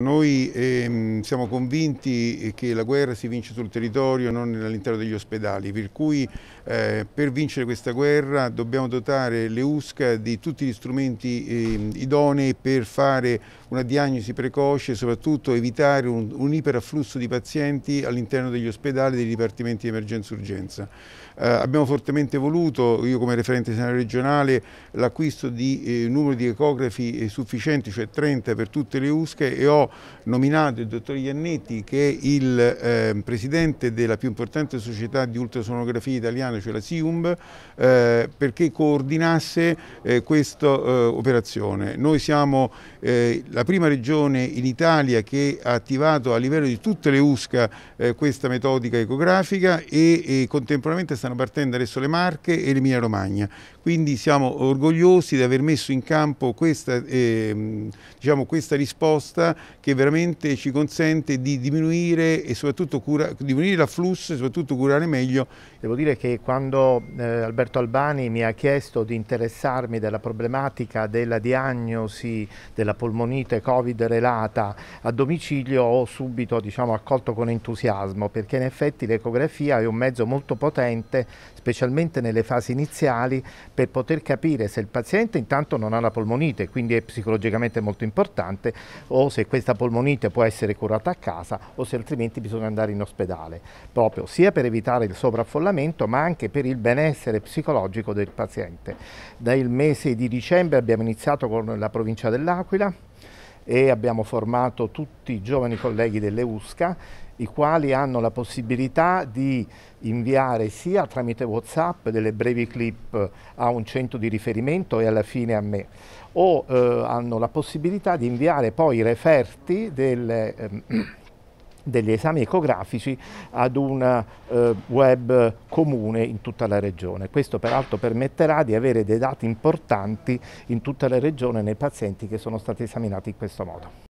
Noi ehm, siamo convinti che la guerra si vince sul territorio, non all'interno degli ospedali, per cui eh, per vincere questa guerra dobbiamo dotare le USCA di tutti gli strumenti ehm, idonei per fare una diagnosi precoce e soprattutto evitare un, un iperafflusso di pazienti all'interno degli ospedali e dei dipartimenti di emergenza-urgenza. e Eh, abbiamo fortemente voluto, io come referente sanitario regionale, l'acquisto di eh, numero di ecografi eh, sufficienti, cioè 30 per tutte le USCA e ho nominato il dottor Iannetti che è il eh, presidente della più importante società di ultrasonografia italiana, cioè la SIUMB, eh, perché coordinasse eh, questa eh, operazione. Noi siamo eh, la prima regione in Italia che ha attivato a livello di tutte le USCA eh, questa metodica ecografica e, e contemporaneamente stanno partendo adesso le Marche e l'Emilia Romagna. Quindi siamo orgogliosi di aver messo in campo questa, ehm, diciamo, questa risposta che veramente ci consente di diminuire, e soprattutto cura, diminuire l'afflusso e soprattutto curare meglio. Devo dire che quando eh, Alberto Albani mi ha chiesto di interessarmi della problematica della diagnosi della polmonite Covid relata a domicilio ho subito diciamo, accolto con entusiasmo perché in effetti l'ecografia è un mezzo molto potente specialmente nelle fasi iniziali per poter capire se il paziente intanto non ha la polmonite quindi è psicologicamente molto importante o se questa questa polmonite può essere curata a casa o se altrimenti bisogna andare in ospedale, proprio sia per evitare il sovraffollamento ma anche per il benessere psicologico del paziente. Dal mese di dicembre abbiamo iniziato con la provincia dell'Aquila, e abbiamo formato tutti i giovani colleghi dell'EUSCA i quali hanno la possibilità di inviare sia tramite Whatsapp delle brevi clip a un centro di riferimento e alla fine a me, o eh, hanno la possibilità di inviare poi i referti delle, eh, degli esami ecografici ad un eh, web comune in tutta la regione. Questo peraltro permetterà di avere dei dati importanti in tutta la regione nei pazienti che sono stati esaminati in questo modo.